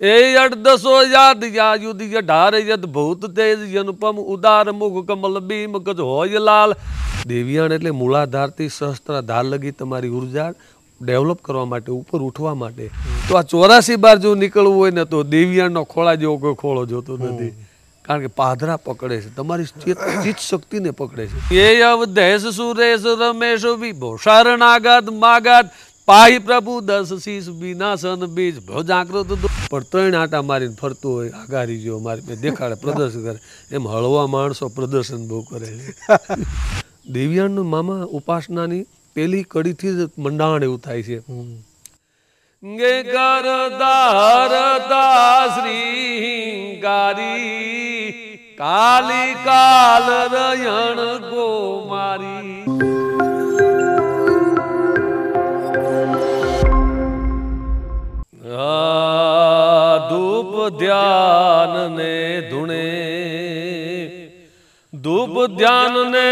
ਇਹ ਅੜ ਦਸੋ ਯਾਦ ਯਾਯੁਦ ਯਢਾਰ ਯਦ ਬਹੁਤ ਤੇਜ ઉદાર મુખ કમલ બીમ કજ હોય લાલ દેવિયાણ એટલે મૂળાધારથી સહસ્ત્રાધાર લગી તમારી ઉર્જા ડેવલપ કરવા માટે ઉપર ઉઠવા માટે તો આ ચોરાસી બાર જો નીકળવું હોય ને તો નો ખોળા જેવો કોઈ ખોળો જોતો નથી કારણ કે પાધરા પકડે છે તમારી ચિત ને પકડે છે એ અવધેશ સુરેશ રમેશ વિભોષારણ શરણાગત માગત પાહી પ્રભુ દસ શીશ વિનાશન બીજ ભ્રજાકૃત પણ ત્રણ આટા મારીને ફરતું હોય આગારી જેવો મારી દેખાડે પ્રદર્શન કરે એમ હળવા માણસો પ્રદર્શન બહુ કરે છે દેવ્યાણનું મામા ઉપાસનાની પેલી કડીથી જ મંડાણ એવું થાય છે કાલી કાલ રયણ ગો મારી Ah. ધ્યાન ને ધૂણે ધૂપ ધ્યાન ને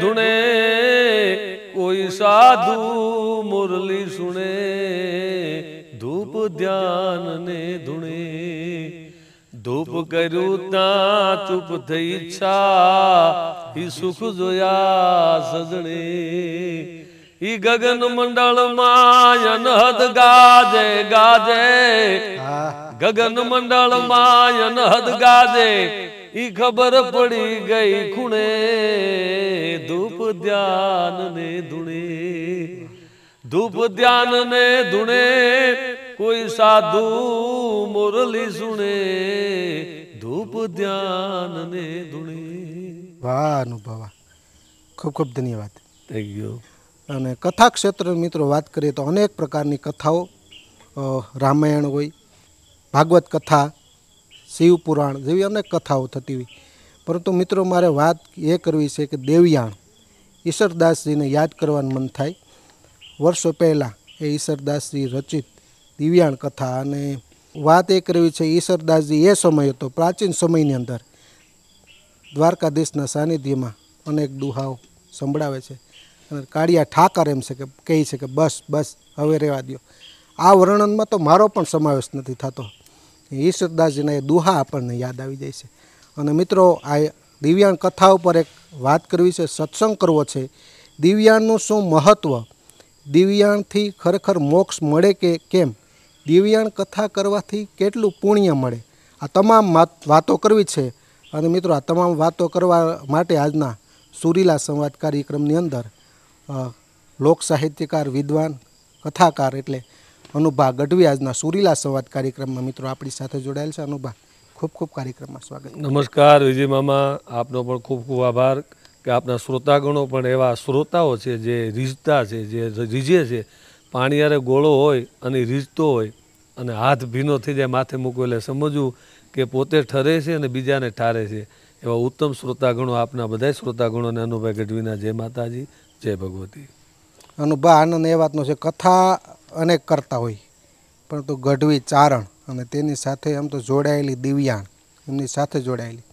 ધૂણે કોઈ સાધુ મુરલી સુણે ધૂપ ધ્યાન ને ધૂણે ધૂપ કર્યું ત્યાં ચૂપ થઈ ઈચ્છા ઈ સુખ જોયા સજણે ઈ ગગન મંડળ માં અનહદ ગાજે ગાજે ગગન મંડળ માયન હદ ગાજે ઈ ખબર પડી ગઈ ખૂણે ધૂપ ધ્યાન ને ધૂણે ધૂપ ધ્યાન ને ધૂણે કોઈ સાધુ મુરલી સુણે ધૂપ ધ્યાન ને ધૂણે વાહ અનુભવા ખૂબ ખૂબ ધન્યવાદ થઈ ગયો અને કથા ક્ષેત્ર મિત્રો વાત કરીએ તો અનેક પ્રકારની કથાઓ રામાયણ હોય ભાગવત કથા શિવપુરાણ જેવી અનેક કથાઓ થતી હોય પરંતુ મિત્રો મારે વાત એ કરવી છે કે દેવયાણ ઈશ્વરદાસજીને યાદ કરવાનું મન થાય વર્ષો પહેલાં એ ઈશ્વરદાસજી રચિત દિવ્યાણ કથા અને વાત એ કરવી છે ઈશ્વરદાસજી એ સમય હતો પ્રાચીન સમયની અંદર દ્વારકાધીશના સાનિધ્યમાં અનેક દુહાઓ સંભળાવે છે અને કાળિયા ઠાકર એમ છે કે કહે છે કે બસ બસ હવે રહેવા દો આ વર્ણનમાં તો મારો પણ સમાવેશ નથી થતો ઈશ્વરદાસજીના એ દુહા આપણને યાદ આવી જાય છે અને મિત્રો આ દિવ્યાંગ કથા ઉપર એક વાત કરવી છે સત્સંગ કરવો છે દિવ્યાંગનું શું મહત્ત્વ દિવ્યાંગથી ખરેખર મોક્ષ મળે કે કેમ દિવ્યાણ કથા કરવાથી કેટલું પુણ્ય મળે આ તમામ વાતો કરવી છે અને મિત્રો આ તમામ વાતો કરવા માટે આજના સુરીલા સંવાદ કાર્યક્રમની અંદર લોક સાહિત્યકાર વિદ્વાન કથાકાર એટલે અનુભા ગઢવી આજના સુરીલા સંવાદ કાર્યક્રમમાં મિત્રો આપણી સાથે જોડાયેલ છે અનુભા ખૂબ ખૂબ કાર્યક્રમમાં સ્વાગત નમસ્કાર વિજય મામા આપનો પણ ખૂબ ખૂબ આભાર કે આપના શ્રોતાગણો પણ એવા શ્રોતાઓ છે જે રીઝતા છે જે રીઝે છે પાણીયારે ગોળો હોય અને રીઝતો હોય અને હાથ ભીનો થઈ જાય માથે મૂકો એટલે સમજવું કે પોતે ઠરે છે અને બીજાને ઠારે છે એવા ઉત્તમ શ્રોતાગણો આપના બધા શ્રોતાગણોને અનુભાઈ ગઢવીના જય માતાજી જય ભગવતી અનુભા આનંદ એ વાતનો છે કથા અનેક કરતા હોય પરંતુ ગઢવી ચારણ અને તેની સાથે આમ તો જોડાયેલી દિવ્યાણ એમની સાથે જોડાયેલી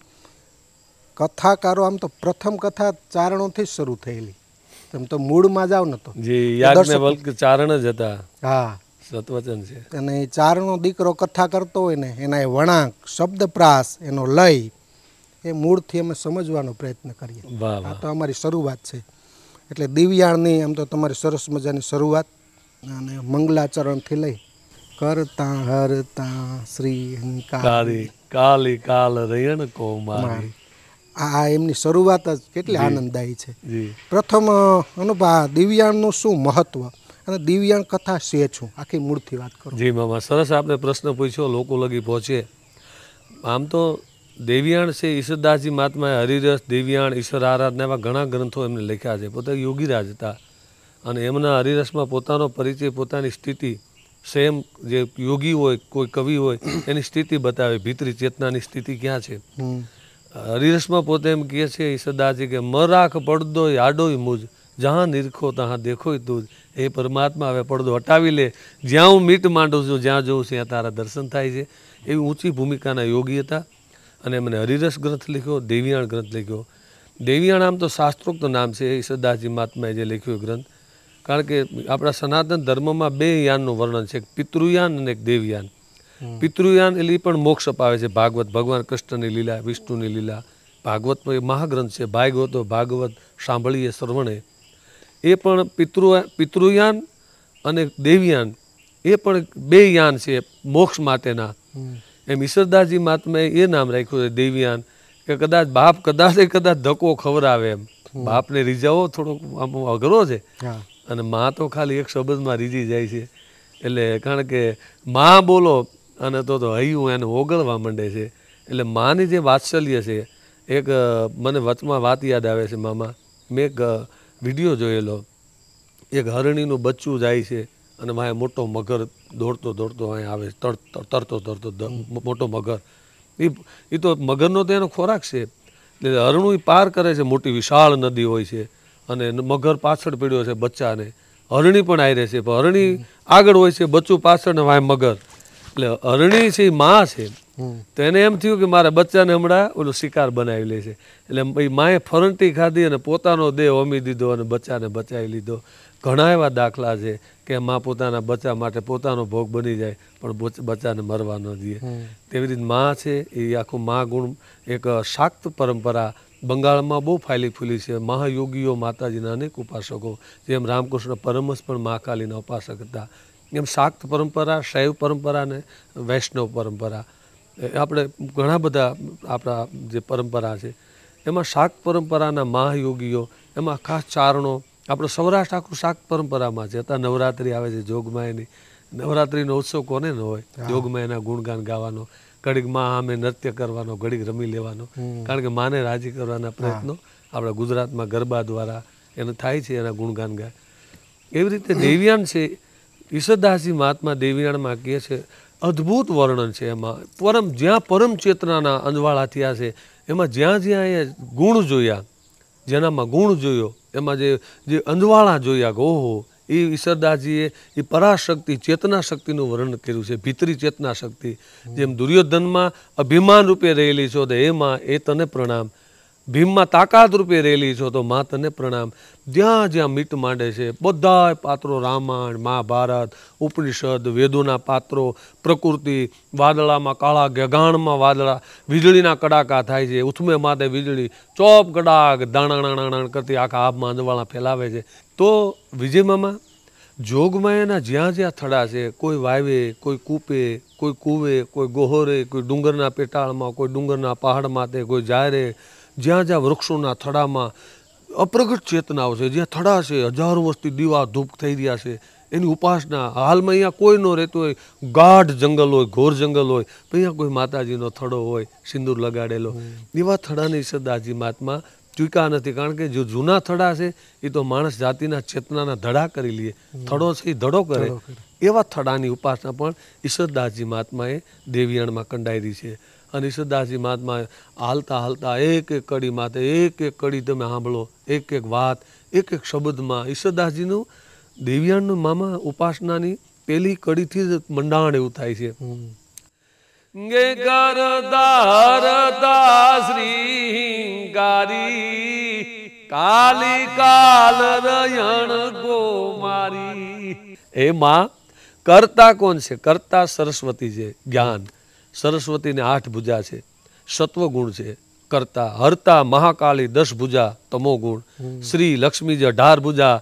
કથાકારો આમ તો પ્રથમ કથા ચારણોથી જ શરૂ થયેલી તેમ તો મૂળમાં જાવ નતો જી ચારણ જ હતા હા સત્વચન છે અને એ ચારણો દીકરો કથા કરતો હોય ને એના એ વણાંક શબ્દપ્રાસ એનો લય એ મૂળથી અમે સમજવાનો પ્રયત્ન કરીએ આ તો અમારી શરૂઆત છે એટલે દિવ્યાણની આમ તો તમારી સરસ મજાની શરૂઆત અને મંગલાચરણથી લઈ કરતા હરતા શ્રી કાલી કાલી કાલ રયણ કોમારી આ એમની શરૂઆત જ કેટલી આનંદદાયી છે પ્રથમ અનુભા દિવ્યાણનું શું મહત્વ અને દિવ્યાણ કથા છે છું આખી મૂળથી વાત કરું જી મામા સરસ આપણે પ્રશ્ન પૂછ્યો લોકો લગી પહોંચે આમ તો દેવ્યાણ છે ઈશ્વરદાસજી મહાત્માએ હરિરસ દેવ્યાણ ઈશ્વર આરાધના એવા ઘણા ગ્રંથો એમને લખ્યા છે પોતે યોગીરાજ હતા અને એમના હરિરસમાં પોતાનો પરિચય પોતાની સ્થિતિ સેમ જે યોગી હોય કોઈ કવિ હોય એની સ્થિતિ બતાવે ભીતરી ચેતનાની સ્થિતિ ક્યાં છે હરિરસમાં પોતે એમ કહે છે એ સદાજી કે મરાખ રાખ પડદો આડોય મુજ જહાં નિરખો તહાં દેખોય તું એ પરમાત્મા હવે પડદો હટાવી લે જ્યાં હું મીટ માંડું છું જ્યાં જોઉં છું ત્યાં તારા દર્શન થાય છે એવી ઊંચી ભૂમિકાના યોગી હતા અને એમને હરિરસ ગ્રંથ લખ્યો દેવિયાણ ગ્રંથ લખ્યો દેવિયાણ આમ તો શાસ્ત્રોક્ત નામ છે એ સદાજી મહાત્માએ જે લખ્યો ગ્રંથ કારણ કે આપણા સનાતન ધર્મમાં બે યાનનું વર્ણન છે એક પિતૃયાન અને એક દેવયાન પિતૃયાન એલી પણ મોક્ષ અપાવે છે ભાગવત ભગવાન કૃષ્ણની લીલા વિષ્ણુની લીલા ભાગવતનો એ મહાગ્રંથ છે ભાગવતો ભાગવત સાંભળીએ શ્રવણે એ પણ પિતૃ પિતૃયાન અને દેવયાન એ પણ બે યાન છે મોક્ષ માટેના એમ ઈશ્વરદાસજી મહાત્માએ એ નામ રાખ્યું છે દેવયાન કે કદાચ બાપ કદાચ કદાચ ધક્કો ખવડાવે એમ બાપને રીઝાવો થોડોક આમ અઘરો છે અને મા તો ખાલી એક શબ્દમાં રીજી જાય છે એટલે કારણ કે મા બોલો અને તો તો હૈયું એને ઓગળવા માંડે છે એટલે માની જે વાત્સલ્ય છે એક મને વચમાં વાત યાદ આવે છે મામા મેં એક વિડીયો જોયેલો એક હરણીનું બચ્ચું જાય છે અને માએ મોટો મગર દોડતો દોડતો અહીંયા આવે છે તરતો તરતો મોટો મગર એ એ તો મગરનો તો એનો ખોરાક છે એટલે હરણું પાર કરે છે મોટી વિશાળ નદી હોય છે અને મગર પાછળ પડ્યો છે બચ્ચાને હરણી પણ આવી છે પણ હરણી આગળ હોય છે બચ્ચું પાછળ ને વાય મગર એટલે હરણી છે માં છે તો એમ થયું કે મારા બચ્ચાને હમણાં ઓલો શિકાર બનાવી લે છે એટલે માએ ફરંટી ખાધી અને પોતાનો દેહ હોમી દીધો અને બચ્ચાને બચાવી લીધો ઘણા એવા દાખલા છે કે માં પોતાના બચ્ચા માટે પોતાનો ભોગ બની જાય પણ બચ્ચાને મરવા ન દે તેવી રીતે માં છે એ આખું માં ગુણ એક શાક્ત પરંપરા બંગાળમાં બહુ ફાયલી ફૂલી છે મહાયોગીઓ માતાજીના અનેક ઉપાસકો જેમ રામકૃષ્ણ પરમહંસ પણ મહાકાલીના ઉપાસક હતા એમ શાક્ત પરંપરા શૈવ પરંપરા અને વૈષ્ણવ પરંપરા આપણે ઘણા બધા આપણા જે પરંપરા છે એમાં શાક પરંપરાના મહાયોગીઓ એમાં ખાસ ચારણો આપણો સૌરાષ્ટ્ર આખું શાક પરંપરામાં છે અત્યારે નવરાત્રિ આવે છે જોગમાયાની નવરાત્રિનો ઉત્સવ કોને ન હોય જોગમાયાના ગુણગાન ગાવાનો ઘડીક માં અમે નૃત્ય કરવાનો ઘડીક રમી લેવાનો કારણ કે માને રાજી કરવાના પ્રયત્નો આપણા ગુજરાતમાં ગરબા દ્વારા એને થાય છે એના ગુણગાન ગાય એવી રીતે દેવ્યાન છે ઈશ્વરદાસજી મહાત્મા દેવ્યાણમાં કહે છે અદ્ભુત વર્ણન છે એમાં પરમ જ્યાં પરમ ચેતનાના અંજવાળા થયા છે એમાં જ્યાં જ્યાં એ ગુણ જોયા જેનામાં ગુણ જોયો એમાં જે જે અંજવાળા જોયા ઓહો એ ઈશ્વરદાસજીએ એ પરાશક્તિ ચેતનાશક્તિનું વર્ણન કર્યું છે ભીતરી ચેતનાશક્તિ જેમ દુર્યોધનમાં અભિમાન રૂપે રહેલી છો તો એમાં એ તને પ્રણામ ભીમમાં તાકાત રૂપે રહેલી છો તો મા તને પ્રણામ જ્યાં જ્યાં મીટ માંડે છે બધા પાત્રો રામાયણ મહાભારત ઉપનિષદ વેદોના પાત્રો પ્રકૃતિ વાદળામાં કાળા ગગાણમાં વાદળા વીજળીના કડાકા થાય છે ઉથમે માથે વીજળી ચોપ કડાક દાણા કરતી આખા આભમાં અંદવાળા ફેલાવે છે તો વિજય જોગમાયાના જ્યાં જ્યાં થડા છે કોઈ વાવે કોઈ કૂપે કોઈ કૂવે કોઈ ગોહરે કોઈ ડુંગરના પેટાળમાં કોઈ ડુંગરના પહાડ માથે કોઈ જાયરે જ્યાં જ્યાં વૃક્ષોના થડામાં અપ્રગટ ચેતનાઓ છે જ્યાં થડા છે હજારો વર્ષથી દીવા ધૂપ થઈ રહ્યા છે એની ઉપાસના હાલમાં અહીંયા કોઈ ન રહેતું હોય ગાઢ જંગલ હોય ઘોર જંગલ હોય અહીંયા કોઈ માતાજીનો થડો હોય સિંદૂર લગાડેલો એવા થડાની સદાજી મહાત્મા ચૂક્યા નથી કારણ કે જો જૂના થડા છે એ તો માણસ જાતિના ચેતનાના ધડા કરી લઈએ થડો છે એ ધડો કરે એવા થડાની ઉપાસના પણ ઈશ્વરદાસજી મહાત્માએ દેવીયાણમાં કંડાયેલી છે અને ઈશ્વરદાસજી મહાત્મા હાલતા હાલતા એક એક કડી માથે એક એક કડી તમે સાંભળો એક એક વાત એક એક શબ્દમાં ઈશ્વરદાસજીનું દેવ્યાણનું મામા ઉપાસનાની પહેલી કડીથી જ મંડાણ એવું થાય છે ગરદારદા શ્રી ગારી કાલી કાલ રયણ ગોમારી એ માં કરતા કોણ છે કરતા સરસ્વતી છે જ્ઞાન સરસ્વતીને આઠ ભુજા છે સત્વગુણ છે કરતા હરતા મહાકાલી દસ ભુજા તમો ગુણ શ્રી લક્ષ્મી જે અઢાર ભુજા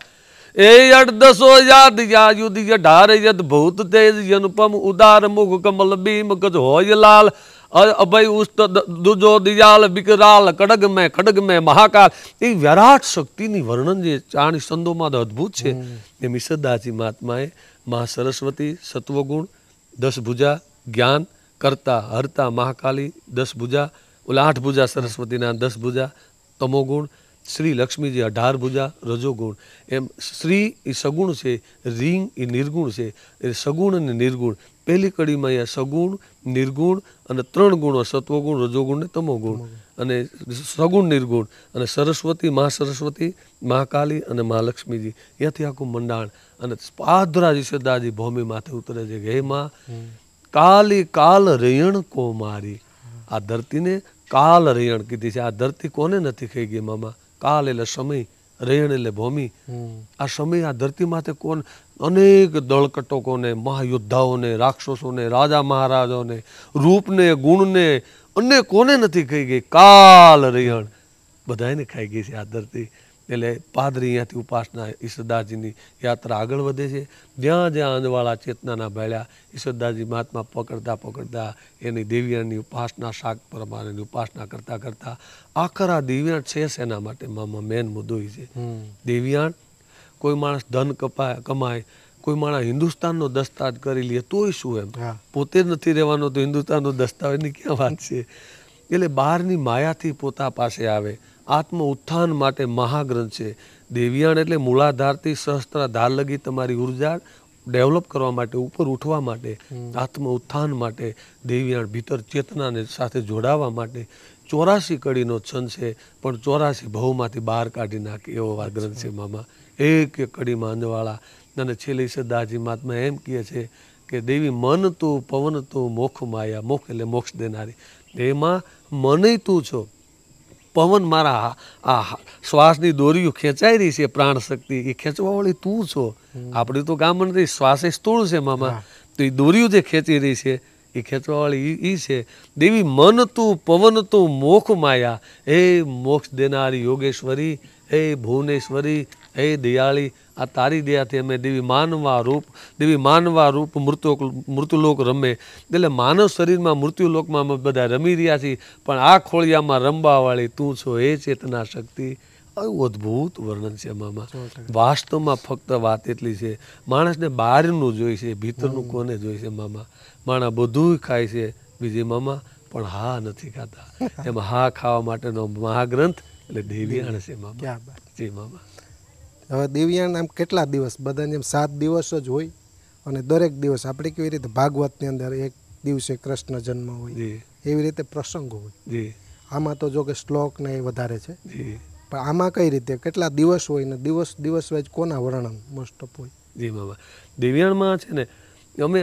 એ અડદસો યાદ યાયુદ યદ ભૂત તેજ અનુપમ ઉદાર મુખ કમલ બીમ કજ હોય લાલ અભય ઉષ્ટ દુજો દિયાલ બિકરાલ કડગ મેં કડગ મેં મહાકાલ એ વિરાટ શક્તિની વર્ણન જે ચાણી સંદોમાં તો અદ્ભુત છે એ મિશ્રદાસજી મહાત્માએ મહા સરસ્વતી સત્વગુણ દસ ભુજા જ્ઞાન કરતા હરતા મહાકાલી દસ ભુજા ઓલા આઠ ભુજા સરસ્વતીના દસ ભુજા તમોગુણ શ્રી લક્ષ્મીજી અઢાર ભુજા રજોગુણ એમ શ્રી એ સગુણ છે રીંગ એ નિર્ગુણ છે એ સગુણ અને નિર્ગુણ પહેલી કડીમાં અહીંયા સગુણ નિર્ગુણ અને ત્રણ ગુણો સત્વગુણ રજોગુણ ને તમોગુણ અને સગુણ નિર્ગુણ અને સરસ્વતી મહા સરસ્વતી મહાકાલી અને મહાલક્ષ્મીજી ત્યાંથી આખું મંડાણ અને પાદરાજી સદાજી ભૂમિ માથે ઉતરે છે હે માં કાલી કાલ રેણ કો મારી આ ધરતીને કાલ રેણ કીધી છે આ ધરતી કોને નથી ખાઈ ગઈ મામા કાલ એટલે સમય રેણ એટલે ભૂમિ આ સમય આ ધરતી માથે કોણ અનેક દળકટકોને મહાયોદ્ધાઓને રાક્ષસોને રાજા મહારાજાઓને રૂપને ગુણને અને કોને નથી ખાઈ ગઈ કાલ રેહણ બધાને ખાઈ ગઈ છે આ ધરતી એટલે પાદરી અહીંયાથી ઉપાસના ઈશ્વરદાસજીની યાત્રા આગળ વધે છે જ્યાં જ્યાં અંજવાળા ચેતનાના ભેળ્યા ઈશ્વરદાસજી મહાત્મા પકડતા પકડતા એની દેવ્યાની ઉપાસના શાક પ્રમાણેની ઉપાસના કરતા કરતા આખર આ દિવ્યાણ છે શેના માટે મામા મેન મુદ્દો છે દિવ્યાણ કોઈ માણસ ધન કપાય કમાય કોઈ માણસ હિન્દુસ્તાનનો દસ્તાજ કરી લે તોય શું એમ પોતે નથી રહેવાનો તો હિન્દુસ્તાનનો દસ્તાવેજની ક્યાં વાત છે એટલે બહારની માયાથી પોતા પાસે આવે આત્મ ઉત્થાન માટે મહાગ્રંથ છે દેવિયાણ એટલે મૂળાધારથી સહસ્ત્ર ધાર લગી તમારી ઉર્જા ડેવલપ કરવા માટે ઉપર ઉઠવા માટે આત્મ ઉત્થાન માટે દેવિયાણ ભીતર ચેતનાને સાથે જોડાવા માટે ચોરાસી કડીનો છંદ છે પણ ચોરાસી ભવમાંથી બહાર કાઢી નાખે એવો આ ગ્રંથ છે મામા એક એક કડીમાં અંજવાળા અને છેલ્લી સદાજી મહાત્મા એમ કહે છે કે દેવી મન તું પવન તું મોખ માયા મોખ એટલે મોક્ષ દેનારી એમાં મને તું છો પવન મારા આ શ્વાસની દોરીઓ ખેંચાઈ રહી છે પ્રાણ શક્તિ એ ખેંચવાવાળી તું છો આપણી તો ગામ નથી શ્વાસે સ્થૂળ છે મામા તો એ દોરીઓ જે ખેંચી રહી છે એ ખેંચવાવાળી એ છે દેવી મન તું પવન તું મોખ માયા હે મોક્ષ દેનારી યોગેશ્વરી હે ભુવનેશ્વરી હે દયાળી આ તારી દયાથી અમે દેવી માનવા રૂપ દેવી માનવા રૂપ મૃત્યુ મૃત્યુલોક રમે એટલે માનવ શરીરમાં મૃત્યુલોકમાં અમે બધા રમી રહ્યા છીએ પણ આ ખોળિયામાં રમવાવાળી તું છો એ ચેતના શક્તિ અદ્ભુત વર્ણન છે મામા વાસ્તવમાં ફક્ત વાત એટલી છે માણસને બહારનું જોઈ છે ભીતરનું કોને જોઈ છે મામા માણસ બધું ખાય છે બીજી મામા પણ હા નથી ખાતા એમ હા ખાવા માટેનો મહાગ્રંથ એટલે દેવી આણસે મામા જી મામા હવે દિવ્યાણ આમ કેટલા દિવસ બધાને એમ સાત દિવસ જ હોય અને દરેક દિવસ આપણે કેવી રીતે ભાગવતની અંદર એક દિવસે કૃષ્ણ જન્મ હોય એવી રીતે પ્રસંગો હોય આમાં તો જો કે શ્લોક ને એ વધારે છે પણ આમાં કઈ રીતે કેટલા દિવસ હોય ને દિવસ દિવસ વાઇઝ કોના વર્ણન મોસ્ટ ઓફ હોય જી બાબા દિવ્યાણમાં છે ને અમે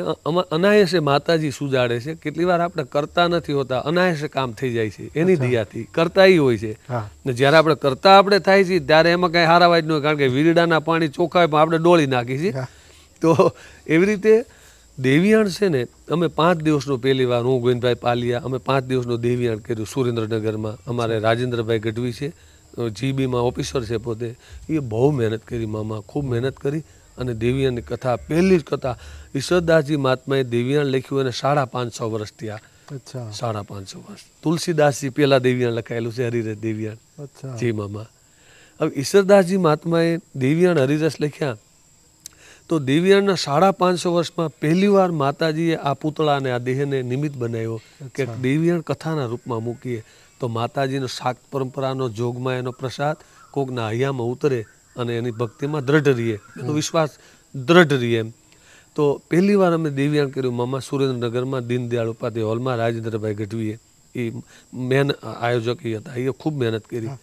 અનાયસે માતાજી સુજાડે છે કેટલી વાર આપણે કરતા નથી હોતા અનાયાસે કામ થઈ જાય છે એની દિયાથી કરતા હોય છે ને જ્યારે આપણે કરતા આપણે થાય છે ત્યારે એમાં કાંઈ હારાવાજ ન હોય કારણ કે વીરડાના પાણી પણ આપણે ડોળી નાખી છીએ તો એવી રીતે દેવિયાણ છે ને અમે પાંચ દિવસનો પહેલી વાર હું ગોવિંદભાઈ પાલિયા અમે પાંચ દિવસનો દેવિયાણ કર્યું સુરેન્દ્રનગરમાં અમારે રાજેન્દ્રભાઈ ગઢવી છે જીબીમાં ઓફિસર છે પોતે એ બહુ મહેનત કરી મામા ખૂબ મહેનત કરી અને દેવિયાની કથા પહેલી જ કથા ઈશ્વરદાસજી મહાત્માએ દેવિયાન લખ્યું અને સાડા પાંચસો વર્ષ ત્યાં સાડા પાંચસો વર્ષ તુલસીદાસજી પહેલાં દેવિયાન લખાયેલું છે હરિરસ દેવિયાન જી મામા હવે ઈશ્વરદાસજી મહાત્માએ દેવિયાન હરિરસ લખ્યા તો દેવિયાના સાડા પાંચસો વર્ષમાં પહેલીવાર માતાજીએ આ પૂતળાને આ દેહને નિમિત્ત બનાવ્યો કે દેવિયાણ કથાના રૂપમાં મૂકીએ તો માતાજીનો શાક્ત પરંપરાનો જોગમાં એનો પ્રસાદ કોકના હૈયામાં ઉતરે અને એની ભક્તિમાં દ્રઢ રહીએ એનો વિશ્વાસ દ્રઢ રહીએ એમ તો પહેલી વાર અમે દેવ્યાન કર્યું મામા સુરેન્દ્રનગરમાં દીનદયાળ ઉપાધ્યાય હોલમાં રાજેન્દ્રભાઈ ગઢવીએ એ મેન આયોજક એ હતા એ ખૂબ મહેનત કરી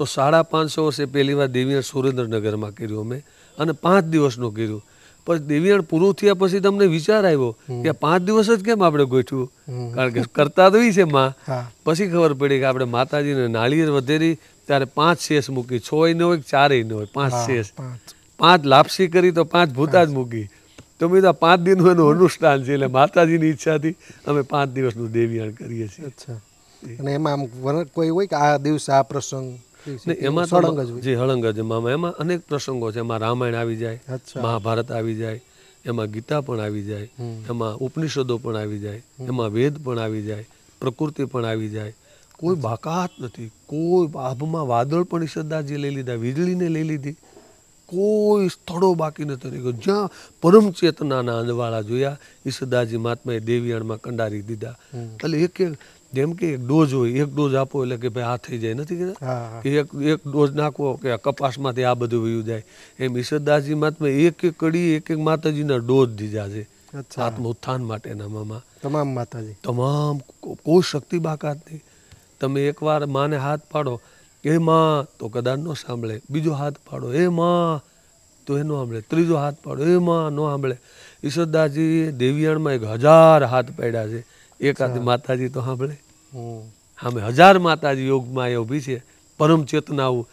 તો સાડા પાંચસો વર્ષે પહેલી વાર દેવ્યાણ સુરેન્દ્રનગરમાં કર્યું અમે અને પાંચ દિવસનું કર્યું પણ દેવ્યાણ પૂરું થયા પછી તમને વિચાર આવ્યો કે પાંચ દિવસ જ કેમ આપણે ગોઠવું કારણ કે કરતા તો છે માં પછી ખબર પડી કે આપણે માતાજીને નાળિયેર વધેરી ત્યારે પાંચ શેષ મૂકી છ ન હોય ચારેય ન હોય પાંચ શેષ પાંચ લાપસી કરી તો પાંચ ભૂતા જ મૂકી તો મેં તો પાંચ દિનનું એનું અનુષ્ઠાન છે એટલે માતાજીની ઈચ્છાથી અમે પાંચ દિવસનું દેવીયાણ કરીએ છીએ અચ્છા અને એમાં આમ કોઈ હોય કે આ દિવસે આ પ્રસંગ એમાં હળંગ જે હળંગ જ મામા એમાં અનેક પ્રસંગો છે એમાં રામાયણ આવી જાય મહાભારત આવી જાય એમાં ગીતા પણ આવી જાય એમાં ઉપનિષદો પણ આવી જાય એમાં વેદ પણ આવી જાય પ્રકૃતિ પણ આવી જાય કોઈ બાકાત નથી કોઈ આભમાં વાદળ પણ ઈશ્વરદાસજી લઈ લીધા વીજળીને લઈ લીધી કોઈ સ્થળો બાકી નથી રહી ગયું જ્યાં પરમ ચેતનાના અંદવાળા જોયા ઈશ્વરદાસજી મહાત્માએ દેવિયાણમાં કંડારી દીધા એટલે એક એક જેમ કે એક ડોઝ હોય એક ડોઝ આપો એટલે કે ભાઈ આ થઈ જાય નથી કહેતા કે એક એક ડોઝ નાખવો કે કપાસમાંથી આ બધું વયું જાય એમ ઈશ્વરદાસજી મહાત્મા એક એક કડી એક એક માતાજીના ડોઝ દીધા છે આત્મ ઉત્થાન માટેના મામા તમામ માતાજી તમામ કોઈ શક્તિ બાકાત નહીં તમે એકવાર માને હાથ પાડો એ માં તો કદાચ ન સાંભળે બીજો હાથ પાડો એ માં તો એ ન સાંભળે ત્રીજો હાથ પાડો એ માં ન સાંભળે ઈશ્વરદાસજીએ દેવિયાણમાં એક હજાર હાથ પાડ્યા છે એકાદ માતાજી તો સાંભળે આમે હજાર માતાજી યોગમાં એ ઊભી છે પરમ ચેતનાવું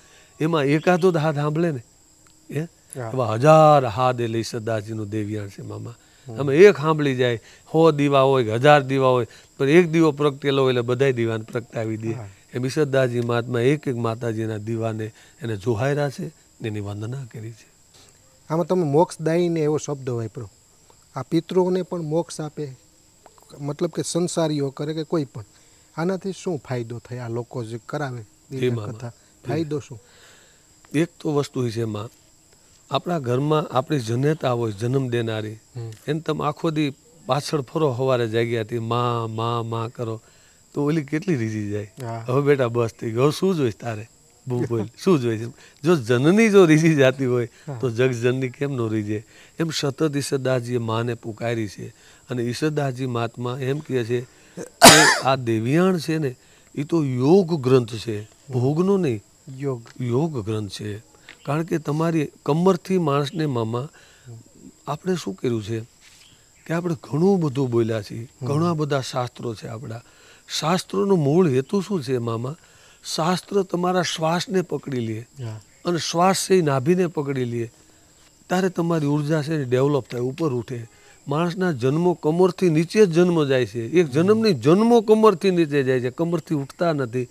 એમાં એકાદો હાથ સાંભળે ને એ એવા હજાર હાથ એટલે ઈશ્વરદાસજીનું દેવિયાણ છે મામા તમે એક સાંભળી જાય સો દીવા હોય હજાર દીવા હોય પણ એક દીવો પ્રગટેલો હોય એટલે બધા દીવાને પ્રગટાવી દે એ ઈશ્વરદાસજી મહાત્મા એક એક માતાજીના દીવાને એને જોહાયરા છે એની વંદના કરી છે આમાં તમે મોક્ષદાયીને એવો શબ્દ વાપરો આ પિતૃઓને પણ મોક્ષ આપે મતલબ કે સંસારીઓ કરે કે કોઈ પણ આનાથી શું ફાયદો થાય આ લોકો જે કરાવે કથા ફાયદો શું એક તો વસ્તુ છે એમાં આપણા ઘરમાં આપણી જનેતા હોય જન્મ દેનારી એને તમે આખો દી પાછળ ફરો સવારે જાગ્યાથી મા મા મા કરો તો ઓલી કેટલી રીઝી જાય હવે બેટા બસ થઈ ગયો શું જોઈશ તારે બોલ શું જોઈએ જો જનની જો રીઝી જતી હોય તો જગ જનની કેમ નો રીજે એમ સતત ઈશ્વરદાસજીએ માને પુકારી છે અને ઈશ્વરદાસજી મહાત્મા એમ કહે છે કે આ દેવિયાણ છે ને એ તો યોગ ગ્રંથ છે ભોગનો નહીં યોગ યોગ ગ્રંથ છે કારણ કે તમારી કમરથી માણસને મામા આપણે શું કર્યું છે કે આપણે ઘણું બધું બોલ્યા છીએ ઘણા બધા શાસ્ત્રો છે આપણા શાસ્ત્રોનો મૂળ હેતુ શું છે મામા શાસ્ત્ર તમારા શ્વાસને પકડી લે અને શ્વાસ છે એ નાભીને પકડી લે ત્યારે તમારી ઉર્જા છે ડેવલપ થાય ઉપર ઉઠે માણસના જન્મો કમરથી નીચે જ જન્મ જાય છે એક જન્મની જન્મો કમરથી નીચે જાય છે કમરથી ઉઠતા નથી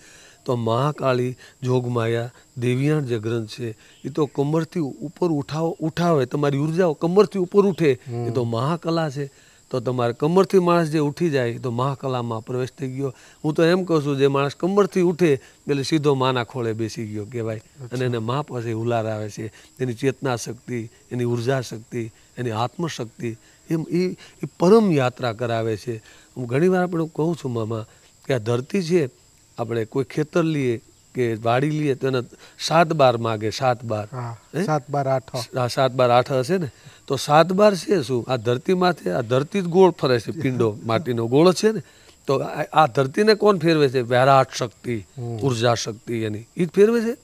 તો મહાકાળી જોગમાયા દેવિયાણ જે ગ્રંથ છે એ તો કમરથી ઉપર ઉઠાવ ઉઠાવે તમારી ઉર્જાઓ કમરથી ઉપર ઉઠે એ તો મહાકલા છે તો તમારે કમરથી માણસ જે ઉઠી જાય તો મહાકલામાં પ્રવેશ થઈ ગયો હું તો એમ કહું છું જે માણસ કમરથી ઉઠે એટલે સીધો માના ખોળે બેસી ગયો કહેવાય અને એને મા પાસે હુલાર આવે છે એની ચેતના શક્તિ એની ઉર્જા શક્તિ એની આત્મશક્તિ એમ એ પરમ યાત્રા કરાવે છે હું ઘણીવાર આપણે કહું છું મામા કે આ ધરતી છે આપણે કોઈ ખેતર લઈએ કે વાડી લઈએ તો એને સાત બાર માગે સાત બાર સાત બાર આઠ સાત બાર આઠ હશે ને તો સાત બાર છે શું આ ધરતી માથે આ ધરતી જ ગોળ ફરે છે પિંડો માટીનો ગોળ છે ને તો આ ધરતીને કોણ ફેરવે છે વહેરાટ શક્તિ ઉર્જા શક્તિ એની એ જ ફેરવે છે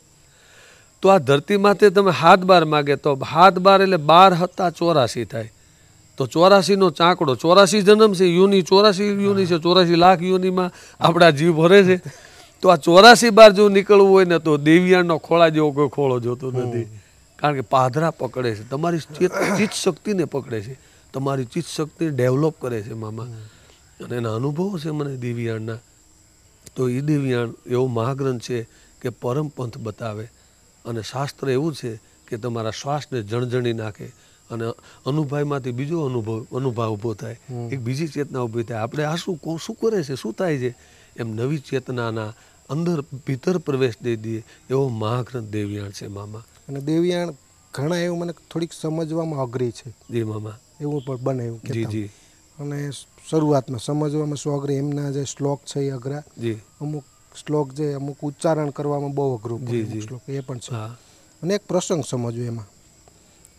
તો આ ધરતી માથે તમે હાથ બાર માગે તો હાથ બાર એટલે બાર હતા ચોરાસી થાય તો ચોરાસીનો ચાંકડો ચોરાસી જન્મ છે યુનિ ચોરાસી યુનિ છે ચોરાસી લાખ યુનિમાં આપણા જીવ ભરે છે તો આ ચોરાસી બાર જો નીકળવું હોય ને તો દેવિયાણનો ખોળા જેવો કોઈ ખોળો જોતો નથી કારણ કે પાધરા પકડે છે તમારી ચિત્ત શક્તિને પકડે છે તમારી ચિત્ત શક્તિ ડેવલપ કરે છે મામા અને એના અનુભવો છે મને દેવિયાણના તો એ દેવિયાણ એવો મહાગ્રંથ છે કે પરમ પંથ બતાવે અને શાસ્ત્ર એવું છે કે તમારા શ્વાસને જણજણી નાખે અને અનુભવમાંથી બીજો અનુભવ અનુભવ ઊભો થાય એક બીજી ચેતના ઊભી થાય આપણે આ શું કોણ શું કરે છે શું થાય છે એમ નવી ચેતનાના અંદર ભીતર પ્રવેશ દઈ દઈએ એવો મહાગ્રંથ દેવિયાણ છે મામા અને દેવ્યાણ ઘણા એવું મને થોડીક સમજવામાં અઘરી છે જી મામા એવું પણ બનાવ્યું જી જી અને શરૂઆતમાં સમજવામાં શું અઘરી એમના જે શ્લોક છે એ અઘરા જી અમુક શ્લોક જે અમુક ઉચ્ચારણ કરવામાં બહુ અઘરું જી જી શ્લોક એ પણ છે અને એક પ્રસંગ સમજવું એમાં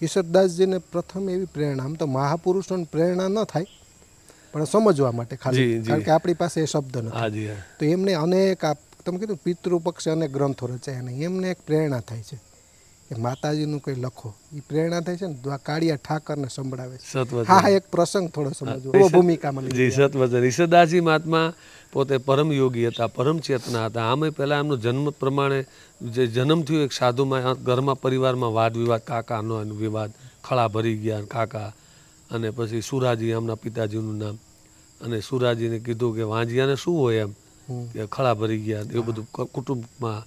ઈશ્વરદાસજીને પ્રથમ એવી પ્રેરણા આમ તો મહાપુરુષોને પ્રેરણા ન થાય પણ સમજવા માટે ખાલી કારણ કે આપણી પાસે એ શબ્દ નથી તો એમને અનેક તમે કીધું પિતૃપક્ષે અનેક ગ્રંથો રચાય અને એમને એક પ્રેરણા થાય છે કે માતાજીનું કંઈ લખો એ પ્રેરણા થઈ છે ને તો કાળિયા ઠાકરને સંભળાવે છે હા એક પ્રસંગ થોડો સમજવો એવો ભૂમિકામાં જી સતવચન ઈશદાસજી મહાત્મા પોતે પરમ યોગી હતા પરમ ચેતના હતા આમે પહેલાં એમનો જન્મ પ્રમાણે જે જન્મ થયો એક સાધુમાં ઘરમાં પરિવારમાં વાદ વિવાદ કાકાનો એનો વિવાદ ખળા ભરી ગયા કાકા અને પછી સુરાજી એમના પિતાજીનું નામ અને સુરાજીને કીધું કે વાંજિયાને શું હોય એમ કે ખળા ભરી ગયા એવું બધું કુટુંબમાં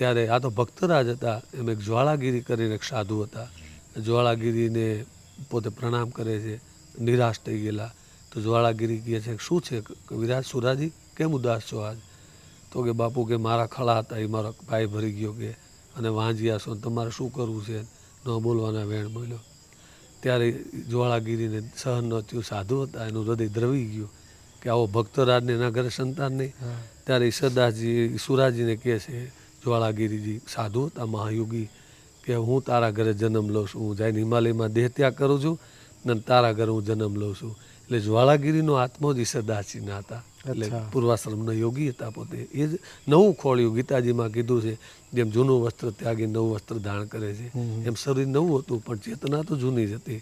ત્યારે આ તો ભક્તરાજ હતા એમ એક જ્વાળાગીરી કરીને એક સાધુ હતા જ્વાળાગીરીને પોતે પ્રણામ કરે છે નિરાશ થઈ ગયેલા તો જ્વાળાગીરી કહે છે શું છે વિરાજ સુરાજી કેમ ઉદાસ છો આજ તો કે બાપુ કે મારા ખળા હતા એ મારો ભાઈ ભરી ગયો કે અને વાંજ્યા છો તમારે શું કરવું છે ન બોલવાના વેણ બોલ્યો ત્યારે જ્વાળાગીરીને સહન ન થયું સાધુ હતા એનું હૃદય દ્રવી ગયું કે આવો ભક્તરાજને એના ઘરે સંતાન નહીં ત્યારે ઈશ્વરદાસજી સુરાજીને કહે છે જ્વાળાગીરીજી સાધુ હતા મહાયોગી કે હું તારા ઘરે જન્મ લઉં છું હું જઈને હિમાલયમાં દેહ ત્યાગ કરું છું ને તારા ઘરે હું જન્મ લઉં છું એટલે જ્વાળાગીરીનો આત્મો જ સદાશીના હતા એટલે પૂર્વાશ્રમના યોગી હતા પોતે એ જ નવું ખોળ્યું ગીતાજીમાં કીધું છે જેમ જૂનું વસ્ત્ર ત્યાગી નવું વસ્ત્ર ધારણ કરે છે એમ શરીર નવું હતું પણ ચેતના તો જૂની જ હતી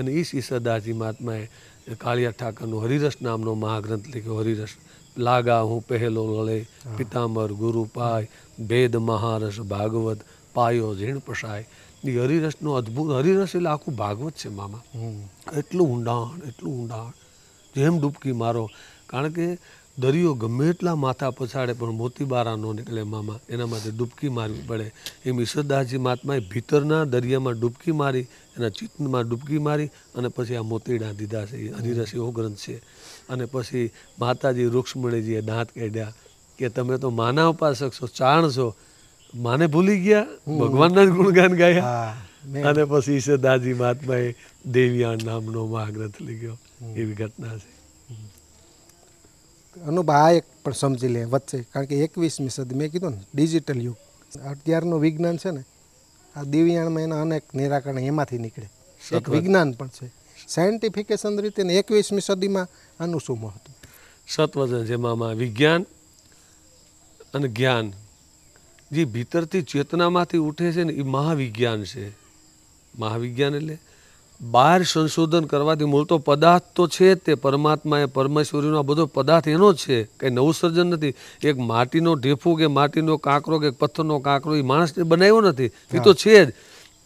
અને ઈ એ સદાજી મહાત્માએ કાળિયા ઠાકરનો હરિરસ નામનો મહાગ્રંથ લખ્યો હરિરસ લાગા હું પહેલો લળે પિતાંબર ગુરુ પાય ભેદ મહારસ ભાગવત પાયો ઝીણ પસાય એ હરિરસનો અદ્ભુત હરિરસ એટલે આખું ભાગવત છે મામા એટલું ઊંડાણ એટલું ઊંડાણ જેમ ડૂબકી મારો કારણ કે દરિયો ગમે એટલા માથા પછાડે પણ મોતીબારા ન નીકળે મામા એના માટે ડૂબકી મારવી પડે એમ ઈશ્વરદાસજી મહાત્માએ ભીતરના દરિયામાં ડૂબકી મારી એના ચિત્તમાં ડૂબકી મારી અને પછી આ મોતીડા દીધા છે હરિરસ એવો ગ્રંથ છે અને પછી માતાજી રૂક્ષ્મણીજીએ દાંત કાઢ્યા કે તમે તો માના ઉપાસક છો ચાણ છો માને ભૂલી ગયા ભગવાનના જ ગુણગાન ગાયા અને પછી ઈશદાજી મહાત્માએ દેવિયાણ નામનો મહાગ્રંથ લીધો એવી ઘટના છે અનુભવ આ એક પણ સમજી લે વચ્ચે કારણ કે એકવીસમી સદી મેં કીધું ને ડિજિટલ યુગ અત્યારનું વિજ્ઞાન છે ને આ દિવ્યાણમાં એના અનેક નિરાકરણ એમાંથી નીકળે એક વિજ્ઞાન પણ છે સાયન્ટિફિકેશન રીતે એકવીસમી સદીમાં આનું શું મહત્વ સત્વચન છે વિજ્ઞાન અને જ્ઞાન જે ભીતરથી ચેતનામાંથી ઉઠે છે ને એ મહાવિજ્ઞાન છે મહાવિજ્ઞાન એટલે બહાર સંશોધન કરવાથી મૂળ તો પદાર્થ તો છે તે પરમાત્મા એ પરમેશ્વરીનો આ બધો પદાર્થ એનો જ છે કંઈ નવું સર્જન નથી એક માટીનો ઢેફું કે માટીનો કાંકરો કે પથ્થરનો કાંકરો એ માણસને બનાવ્યો નથી એ તો છે જ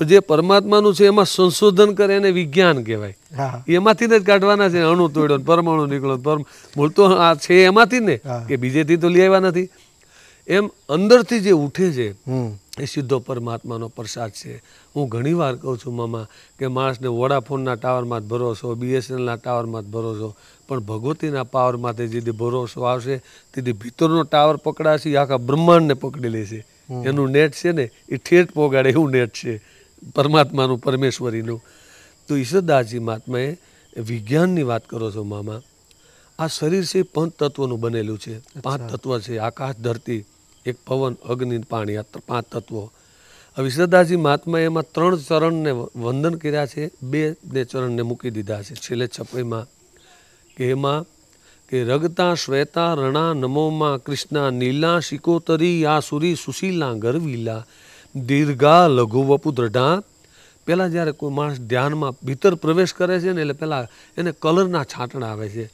જે પરમાત્માનું છે એમાં સંશોધન કરે એને વિજ્ઞાન કહેવાય એમાંથી જ કાઢવાના છે અણુ તોડ્યો પરમાણુ નીકળો પરમ મૂળ તો આ છે એમાંથી ને કે બીજેથી તો લઈ આવ્યા નથી એમ અંદરથી જે ઉઠે છે એ સીધો પરમાત્માનો પ્રસાદ છે હું ઘણી વાર કહું છું મામા કે માણસને વોડાફોનના ટાવરમાં જ ભરોસો બીએસએનએલના ટાવરમાં જ ભરોસો પણ ભગવતીના પાવરમાંથી જે ભરોસો આવશે તેથી ભીતરનો ટાવર પકડાશે આખા બ્રહ્માંડને પકડી લેશે એનું નેટ છે ને એ ઠેઠ પોગાડે એવું નેટ છે પરમાત્માનું પરમેશ્વરીનું તો ઈશ્વરદાસજી મહાત્માએ વિજ્ઞાનની વાત કરો છો મામા આ શરીર છે પાંચ તત્વોનું બનેલું છે પાંચ તત્વ છે આકાશ ધરતી એક પવન અગ્નિ પાણી આ પાંચ તત્વો હવે ઈશ્વરદાસજી મહાત્માએ એમાં ત્રણ ચરણને વંદન કર્યા છે બે ને ચરણને મૂકી દીધા છે છેલ્લે છપ્પઈમાં કે એમાં કે રગતા શ્વેતા રણા નમોમાં કૃષ્ણા નીલા શિકોતરી આ સુરી સુશીલા ગરવીલા દીર્ઘા લઘુ વપુ દ્રઢા પહેલાં જ્યારે કોઈ માણસ ધ્યાનમાં ભીતર પ્રવેશ કરે છે ને એટલે પહેલાં એને કલરના છાંટણા આવે છે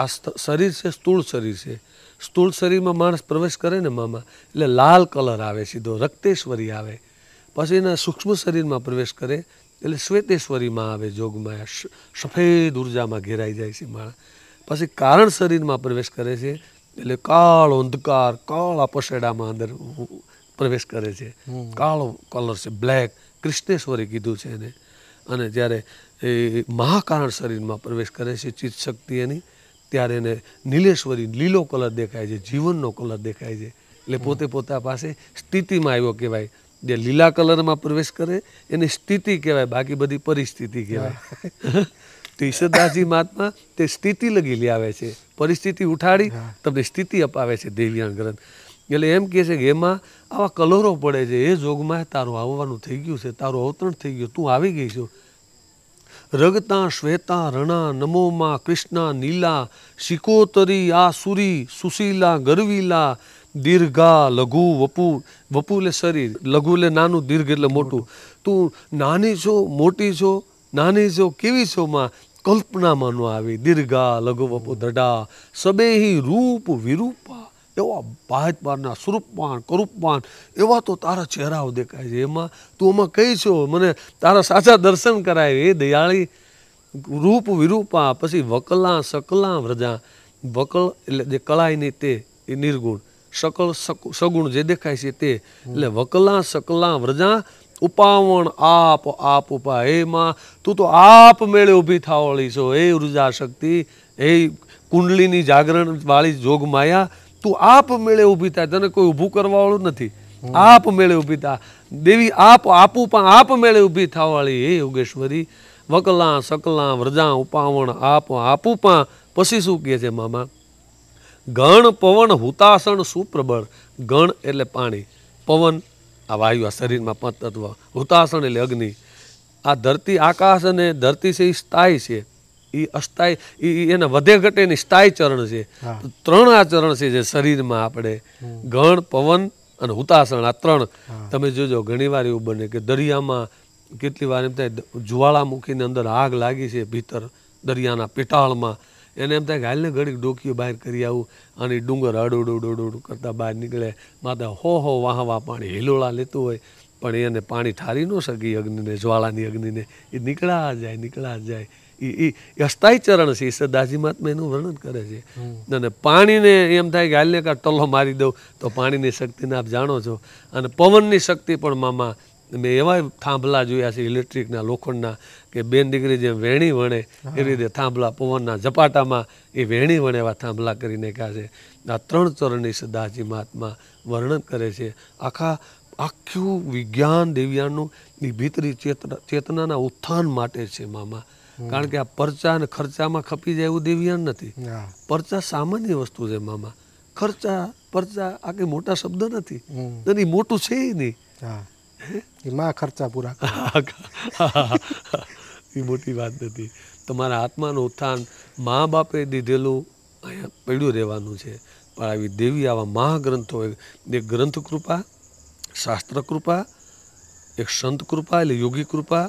આ શરીર છે સ્થૂળ શરીર છે સ્થૂળ શરીરમાં માણસ પ્રવેશ કરે ને મામા એટલે લાલ કલર આવે સીધો રક્તેશ્વરી આવે પછી એના સૂક્ષ્મ શરીરમાં પ્રવેશ કરે એટલે શ્વેતેશ્વરીમાં આવે જોગમાં સફેદ ઉર્જામાં ઘેરાઈ જાય છે માણસ પછી કારણ શરીરમાં પ્રવેશ કરે છે એટલે કાળો અંધકાર કાળા પસેડામાં અંદર પ્રવેશ કરે છે કાળો કલર છે બ્લેક કૃષ્ણેશ્વરે કીધું છે એને અને જ્યારે એ મહાકારણ શરીરમાં પ્રવેશ કરે છે ચિત્ત શક્તિ એની ત્યારે એને નીલેશ્વરી લીલો કલર દેખાય છે જીવનનો કલર દેખાય છે એટલે પોતે પોતા પાસે સ્થિતિમાં આવ્યો કહેવાય જે લીલા કલરમાં પ્રવેશ કરે એને સ્થિતિ કહેવાય બાકી બધી પરિસ્થિતિ કહેવાય તો ઈશ્વરદાસજી મહાત્મા તે સ્થિતિ લગી લે આવે છે પરિસ્થિતિ ઉઠાડી તમને સ્થિતિ અપાવે છે દેવ્યાન ગ્રંથ એટલે એમ કહે છે કે એમાં આવા કલરો પડે છે એ જોગમાં તારું આવવાનું થઈ ગયું છે તારું અવતરણ થઈ ગયું તું આવી ગઈ છું રગતા શ્વેતા રણા નમોમાં કૃષ્ણા નીલા શિકોતરી આસુરી સુશીલા ગરવીલા દીર્ઘા લઘુ વપુ વપુ એટલે શરીર લઘુ એટલે નાનું દીર્ઘ એટલે મોટું તું નાની છો મોટી છો નાની છો કેવી છો માં કલ્પનામાં ન આવી દીર્ઘા લઘુ વપુ દડા સબેહી રૂપ વિરૂપા એવા બાહતબારના સ્વરૂપવાન કરૂપવાન એવા તો તારા ચહેરાઓ દેખાય છે એમાં તું આમાં કહી છો મને તારા સાચા દર્શન કરાય એ દયાળી રૂપ વિરૂપા પછી વકલા સકલા વ્રજા વકલ એટલે જે કળાયની તે એ નિર્ગુણ સકલ સગુણ જે દેખાય છે તે એટલે વકલા સકલા વ્રજા ઉપાવણ આપ આપ ઉપા હે માં તું તો આપ મેળે ઊભી થાવળી છો હે ઉર્જા શક્તિ હે કુંડલીની જાગરણ વાળી જોગ માયા તું આપ મેળે ઊભી થાય તને કોઈ ઊભું કરવાવાળું નથી આપ મેળે ઊભી થાય દેવી આપ આપું પણ આપ મેળે ઊભી થવાળી હે યોગેશ્વરી વકલા સકલા વ્રજા ઉપાવણ આપ આપું પણ પછી શું કહે છે મામા ગણ પવન હુતાસણ સુપ્રબળ ગણ એટલે પાણી પવન આ વાયુ આ શરીરમાં પંચ તત્વ હુતાસણ એટલે અગ્નિ આ ધરતી આકાશ અને ધરતી છે એ સ્થાયી છે એ અસ્થાય એના વધે ઘટે એની સ્થાયી ચરણ છે ત્રણ આ છે જે શરીરમાં આપણે ગણ પવન અને હુતાસણ આ ત્રણ તમે જોજો ઘણી વાર એવું બને કે દરિયામાં કેટલી વાર એમ થાય જ્વાળામુખીની અંદર આગ લાગી છે ભીતર દરિયાના પેટાળમાં એને એમ થાય કે ઘડીક ડોકીઓ બહાર કરી આવું અને ડુંગર અડોડોડોડોડ કરતા બહાર નીકળે માતા હો હો વાહ વાહ પાણી હિલોળા લેતું હોય પણ એને પાણી ઠારી ન શકી અગ્નિને જ્વાળાની અગ્નિને એ નીકળા જાય નીકળા જાય એ અસ્થાયી ચરણ છે એ સદાજી મહાત્મા એનું વર્ણન કરે છે અને પાણીને એમ થાય કે હાલને કાં ટલ્લો મારી દઉં તો પાણીની શક્તિને આપ જાણો છો અને પવનની શક્તિ પણ મામા મેં એવા થાંભલા જોયા છે ઇલેક્ટ્રિકના લોખંડના કે બેન દીકરી જેમ વેણી વણે એ રીતે થાંભલા પવનના ઝપાટામાં એ વેણી વણે એવા થાંભલા કરીને કહે છે આ ત્રણ ચરણની સદાજી મહાત્મા વર્ણન કરે છે આખા આખું વિજ્ઞાન દિવ્યાનું એ ભીતરી ચેતના ચેતનાના ઉત્થાન માટે છે મામા કારણ કે આ પરચા અને ખર્ચામાં ખપી જાય એવું દેવ્યાન નથી પરચા સામાન્ય વસ્તુ છે મામા ખર્ચા પરચા આ કંઈ મોટા શબ્દ નથી અને મોટું છે નહીં ખર્ચા પૂરા એ મોટી વાત નથી તમારા આત્માનું ઉત્થાન મા બાપે દીધેલું અહીંયા પડ્યું રહેવાનું છે પણ આવી દેવી આવા મહાગ્રંથો એક ગ્રંથ કૃપા શાસ્ત્ર કૃપા એક સંત કૃપા એટલે યોગી કૃપા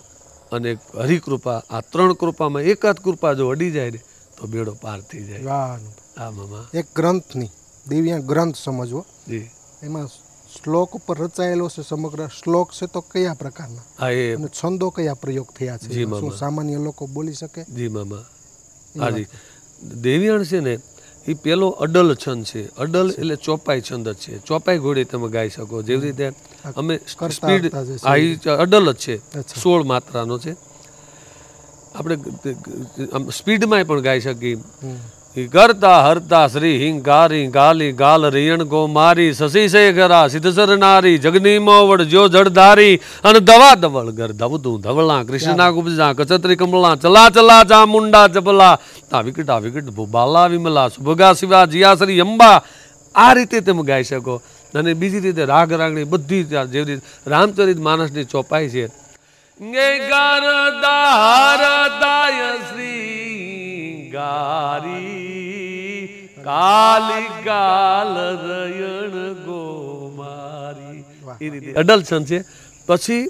અને હરિકૃપા આ ત્રણ કૃપામાં એકાદ કૃપા જો અડી જાય ને તો બેડો પાર થઈ જાય વાહ હા મામા એક ગ્રંથની દિવ્ય ગ્રંથ સમજવો જી એમાં શ્લોક ઉપર રચાયેલો છે સમગ્ર શ્લોક છે તો કયા પ્રકારના હા એ છંદો કયા પ્રયોગ થયા છે શું સામાન્ય લોકો બોલી શકે જી મામા હાજી દેવ્યાણ છે ને એ પેલો અડલ છંદ છે અડલ એટલે ચોપાઈ છંદ જ છે ચોપાઈ ઘોડે તમે ગાઈ શકો જેવી રીતે અમે સ્પીડ અડલ જ છે સોળ માત્રાનો છે આપણે સ્પીડમાં પણ ગાઈ શકીએ કરતા હરતા શ્રી હિંકારી ગાલી ગાલ રિયણ કો મારી શશી શેખરા સિદ્ધસર નારી જગની મોવડ જો જડધારી અને દવા દવળ ગર ધવતું ધવળા કૃષ્ણના ગુપજા કચત્રી કમળા ચલા ચલા ચામુંડા ચપલા તા વિકટા વિકટ ભૂબાલા વિમલા સુભગા શિવા જિયાશ્રી અંબા આ રીતે તમે ગાઈ શકો અને બીજી રીતે રાગ રાગણી બધી જેવી રીતે રામચરિત માનસની ચોપાઈ છે શ્રી ગારી કાલી ગો મારી અડલ છંદ છે પછી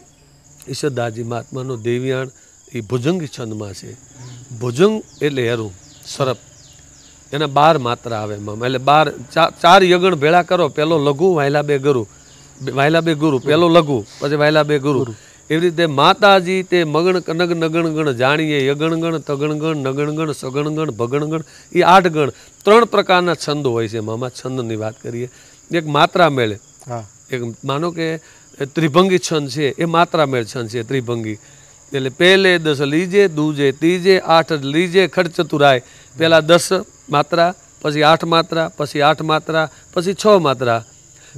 ઈશ્વરદાસજી મહાત્માનું દેવ્યાણ એ ભુજંગ છંદમાં છે ભુજંગ એટલે હેરું સરપ એના બાર માત્ર આવે એમાં એટલે બાર ચાર યગણ ભેળા કરો પેલો લઘુ વાયલા બે ગુરુ વાયલા બે ગુરુ પેલો લઘુ પછી વાયલા બે ગુરુ એવી રીતે માતાજી તે મગણ કનગ નગણગણ જાણીએ યગણગણ તગણગણ નગણગણ સગણગણ ભગણગણ એ આઠ ગણ ત્રણ પ્રકારના છંદો હોય છે મામા છંદની વાત કરીએ એક માત્રા મેળે એક માનો કે ત્રિભંગી છંદ છે એ માત્રા મેળ છંદ છે ત્રિભંગી એટલે પહેલે દસ લીજે દૂજે ત્રીજે આઠ લીજે ખર્ચ ચતુરાય પહેલાં દસ માત્રા પછી આઠ માત્રા પછી આઠ માત્રા પછી છ માત્રા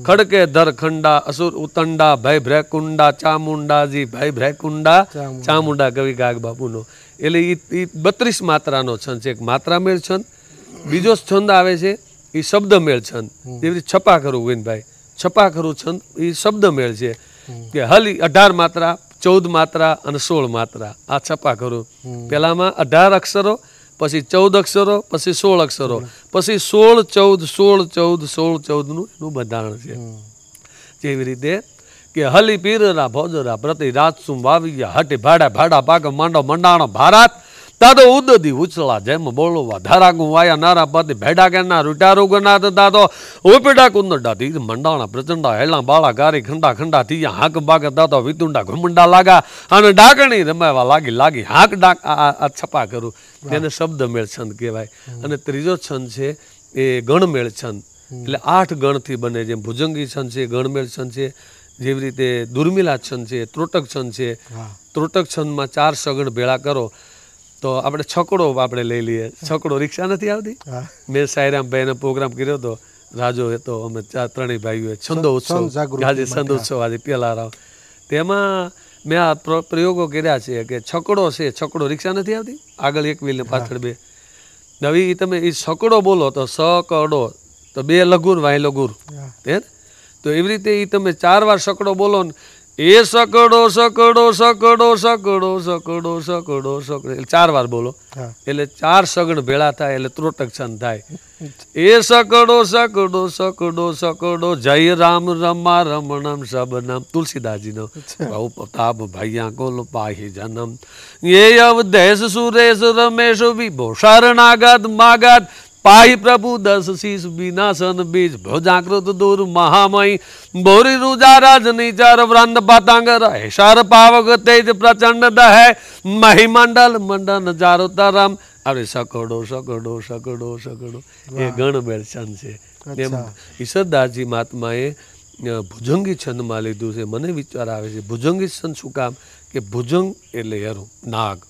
ખડકે ધરખંડા અસુર ઉતંડા ભય ભ્રેકુંડા ચામુંડાજી ભય ભ્રેકુંડા ચામુંડા કવિ ગાગ બાપુનો એટલે એ બત્રીસ માત્રાનો છંદ છે એક માત્રામેળ છંદ બીજો છંદ આવે છે એ શબ્દમેળ છંદ જેવી રીતે છપા છપાખરું ગોવિંદભાઈ કરું છંદ એ શબ્દમેળ છે કે હલી અઢાર માત્રા ચૌદ માત્રા અને સોળ માત્રા આ છપા કરું પહેલામાં અઢાર અક્ષરો પછી ચૌદ અક્ષરો પછી સોળ અક્ષરો પછી સોળ ચૌદ સોળ ચૌદ સોળ ચૌદનું એનું બંધારણ છે જેવી રીતે કે હલી પીરના ભોજરા પ્રતિ રાત સુમ વાવી હટી ભાડા ભાડા પાક માંડો મંડાણો ભારત દાદો ઉદદી ઉછળા જેમ બોલવા ધારાકું વાયા નારા પાતી ભેડા કેના રૂટારો ગનાત દાદો ઓપેડા કુંદડા થી મંડાણા પ્રચંડા હેલા બાળા ગારી ખંડા ખંડા થી હાક બાગ દાદો વિતુંડા ઘુમંડા લાગા અને ડાકણી રમાવા લાગી લાગી હાક ડાક છપા કરું તેને શબ્દ મેળ છંદ કહેવાય અને ત્રીજો છંદ છે એ ગણમેળ છંદ એટલે આઠ ગણથી બને જેમ ભુજંગી છંદ છે ગણમેળ છંદ છે જેવી રીતે દુર્મિલા છંદ છે ત્રોટક છંદ છે ત્રોટક છંદમાં ચાર સગણ ભેળા કરો તો આપણે છકડો આપણે લઈ લઈએ છકડો રિક્ષા નથી આવતી મેં સાયરામભાઈનો પ્રોગ્રામ કર્યો હતો રાજો હતો અમે ચાર ત્રણેય ભાઈઓએ છંદો ઉત્સવ આજે છંદો ઉત્સવ આજે પેલા રાવ તેમાં મેં આ પ્રયોગો કર્યા છે કે છકડો છે છકડો રિક્ષા નથી આવતી આગળ એક વ્હીલ ને પાછળ બે નવી તમે એ છકડો બોલો તો સકડો તો બે લઘુર વાય લઘુર હે તો એવી રીતે એ તમે ચાર વાર સકડો બોલો ને એ સકડો સકડો સકડો સકડો સકડો સકડો સકડો એટલે ચાર વાર બોલો એટલે ચાર સગડ ભેળા થાય એટલે ત્રોટક છંદ થાય એ સકડો સકડો સકડો સકડો જય રામ રમા રમણમ સબનમ તુલસીદાસજીનો બહુ પ્રતાપ ભૈયા કોલ પાહી જનમ એ અવધેશ સુરેશ રમેશ વિભો શરણાગત માગત પાહી પ્રભુ દસ શીશ વિનાશન બીજ ભોજાકૃત દૂર મહામય બોરી રૂજા રાજ નીચર વ્રંદ પતંગ રહેશર પાવક તેજ પ્રચંડ દહે મહિમંડલ મંડન ચારો તરમ અરે સકડો સકડો સકડો સકડો એ ગણ બેરચંદ છે એમ ઈશ્વરદાસજી મહાત્માએ ભુજંગી છંદમાં લીધું છે મને વિચાર આવે છે ભુજંગી છંદ શું કામ કે ભુજંગ એટલે હેરું નાગ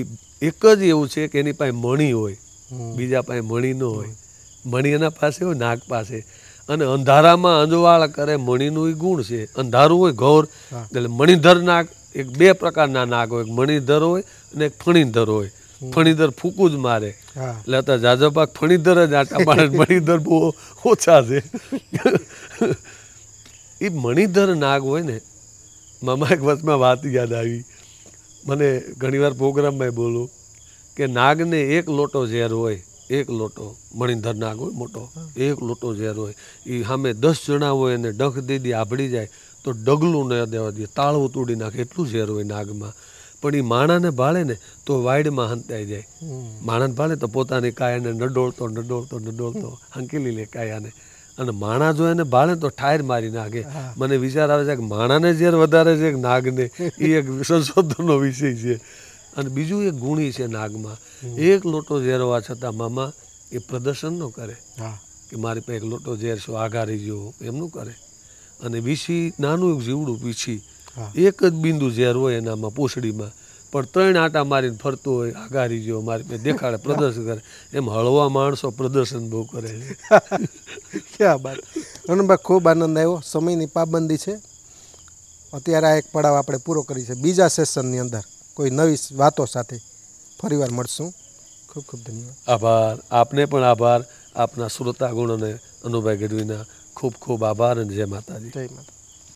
એ એક જ એવું છે કે એની પાસે મણી હોય બીજા પાસે મણી ન હોય મણી એના પાસે હોય નાગ પાસે અને અંધારામાં અંજવાળ કરે મણીનું એ ગુણ છે અંધારું હોય ઘોર એટલે મણિધર નાગ એક બે પ્રકારના નાગ હોય મણિધર હોય અને એક ફણીધર હોય ફણીધર ફૂકું જ મારે એટલે અત્યારે જાજપાક ફણીધર જ આટા મારે મણિધર બહુ ઓછા છે એ મણિધર નાગ હોય ને મામા એક વચમાં વાત યાદ આવી મને ઘણીવાર પ્રોગ્રામમાં બોલું કે નાગને એક લોટો ઝેર હોય એક લોટો મણિંધર નાગ હોય મોટો એક લોટો ઝેર હોય એ સામે દસ જણા હોય અને ડખ દીદી આભડી જાય તો ડગલું ન દેવા દે તાળવું તોડી નાખે એટલું ઝેર હોય નાગમાં પણ એ માણાને ભાળે ને તો વાઇડમાં હંતાઈ જાય માણાને ભાળે તો પોતાની કાયાને નડોળતો નડોળતો નડોળતો હંકેલી લે કાયાને અને માણા જો એને ભાળે તો ઠાયર મારી નાખે મને વિચાર આવે છે કે માણાને ઝેર વધારે છે કે નાગને એ એક સંશોધનનો વિષય છે અને બીજું એક ગુણી છે નાગમાં એક લોટો ઝેરવા છતાં મામા એ પ્રદર્શન ન કરે કે મારી પાસે એક લોટો ઝેર છો આઘારી જેવો એમનું કરે અને વીસી નાનું એક જીવડું પીછી એક જ બિંદુ ઝેર હોય એનામાં પોસડીમાં પણ ત્રણ આટા મારીને ફરતો હોય આઘારી જેવો મારી પાસે દેખાડે પ્રદર્શન કરે એમ હળવા માણસો પ્રદર્શન બહુ કરે છે ક્યાં વાત રણભાઈ ખૂબ આનંદ આવ્યો સમયની પાબંદી છે અત્યારે આ એક પડાવ આપણે પૂરો કરી છે બીજા સેશનની અંદર કોઈ નવી વાતો સાથે ફરીવાર મળશું ખૂબ ખૂબ ધન્યવાદ આભાર આપને પણ આભાર આપના સુરતા ગુણ અને અનુભવ ગઢવીના ખૂબ ખૂબ આભાર અને જય માતાજી જય માતા